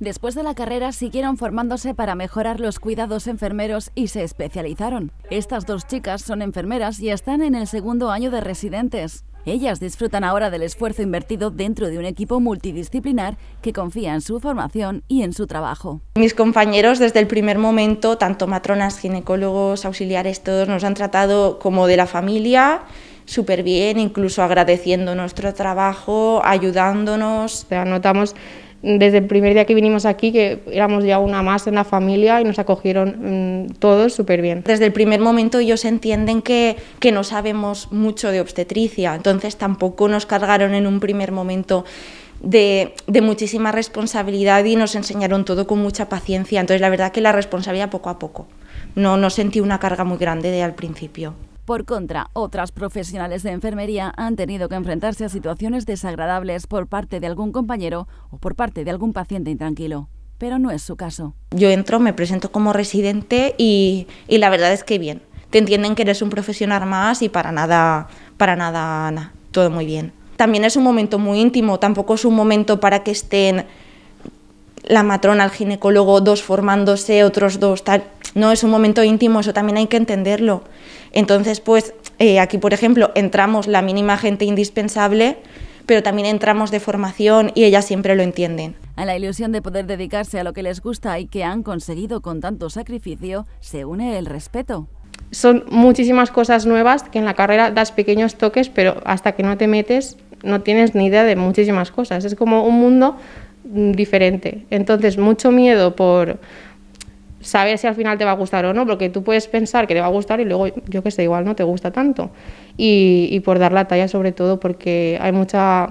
Después de la carrera siguieron formándose para mejorar los cuidados enfermeros y se especializaron. Estas dos chicas son enfermeras y están en el segundo año de residentes. Ellas disfrutan ahora del esfuerzo invertido dentro de un equipo multidisciplinar que confía en su formación y en su trabajo. Mis compañeros desde el primer momento, tanto matronas, ginecólogos, auxiliares, todos nos han tratado como de la familia, súper bien, incluso agradeciendo nuestro trabajo, ayudándonos desde el primer día que vinimos aquí, que éramos ya una más en la familia y nos acogieron mm, todos súper bien. Desde el primer momento ellos entienden que, que, no sabemos mucho de obstetricia, entonces tampoco nos cargaron en un primer momento de, de, muchísima responsabilidad y nos enseñaron todo con mucha paciencia, entonces la verdad que la responsabilidad poco a poco, no, no sentí una carga muy grande de, al principio. Por contra, otras profesionales de enfermería han tenido que enfrentarse a situaciones desagradables por parte de algún compañero o por parte de algún paciente intranquilo pero no es su caso. Yo entro, me presento como residente y, la verdad es que bien. Te entienden que eres un profesional más y para nada, para nada, nada. todo muy bien. También es un momento muy íntimo, tampoco es un momento para que estén la matrona, el ginecólogo, dos formándose, otros dos tal no es un momento íntimo, eso también hay que entenderlo. Entonces, pues eh, aquí, por ejemplo, entramos la mínima gente indispensable, pero también entramos de formación y ellas siempre lo entienden. A la ilusión de poder dedicarse a lo que les gusta y que han conseguido con tanto sacrificio, se une el respeto. Son muchísimas cosas nuevas que en la carrera das pequeños toques, pero hasta que no te metes no tienes ni idea de muchísimas cosas. Es como un mundo mm, diferente. Entonces, mucho miedo por, saber si al final te va a gustar o no, porque tú puedes pensar que te va a gustar y luego, yo que sé, igual no te gusta tanto. Y, por dar la talla sobre todo, porque hay mucha,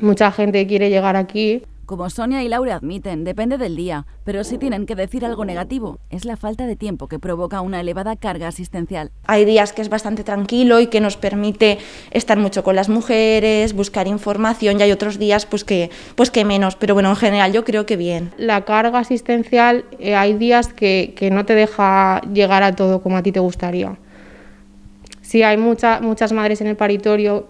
mucha gente que quiere llegar aquí como Sonia y Laura admiten, depende del día, pero si tienen que decir algo negativo, es la falta de tiempo que provoca una elevada carga asistencial. Hay días que es bastante tranquilo y que nos permite estar mucho con las mujeres, buscar información y hay otros días pues que, pues que menos, pero bueno, en general yo creo que bien. La carga asistencial eh, hay días que, no te deja llegar a todo como a ti te gustaría. Si hay mucha, muchas madres en el paritorio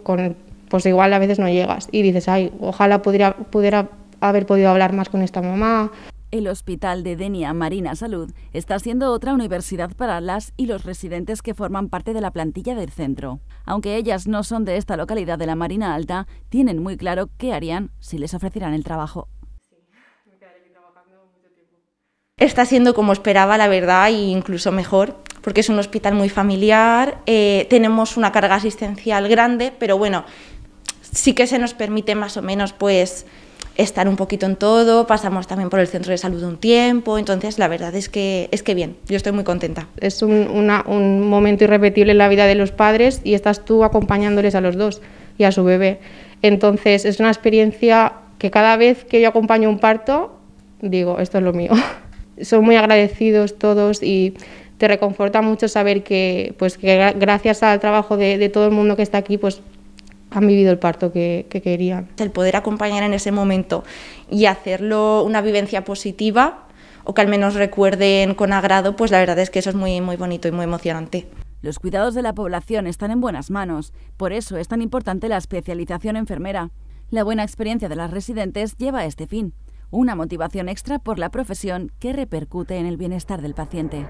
pues igual a veces no llegas y dices, ay, ojalá pudiera, pudiera haber podido hablar más con esta mamá. El Hospital de Denia Marina Salud está siendo otra universidad para las y los residentes que forman parte de la plantilla del centro. Aunque ellas no son de esta localidad de la Marina Alta, tienen muy claro qué harían si les ofrecieran el trabajo. Está siendo como esperaba, la verdad, e incluso mejor, porque es un hospital muy familiar, eh, tenemos una carga asistencial grande, pero bueno, sí que se nos permite más o menos pues estar un poquito en todo, pasamos también por el centro de salud un tiempo, entonces la verdad es que, es que bien, yo estoy muy contenta. Es un, un momento irrepetible en la vida de los padres y estás tú acompañándoles a los dos y a su bebé. Entonces es una experiencia que cada vez que yo acompaño un parto, digo, esto es lo mío. Son muy agradecidos todos y te reconforta mucho saber que, pues, que gracias al trabajo de, de todo el mundo que está aquí, pues han vivido el parto que, querían. El poder acompañar en ese momento y hacerlo una vivencia positiva o que al menos recuerden con agrado, pues la verdad es que eso es muy, muy bonito y muy emocionante. Los cuidados de la población están en buenas manos, por eso es tan importante la especialización enfermera. La buena experiencia de las residentes lleva a este fin, una motivación extra por la profesión que repercute en el bienestar del paciente.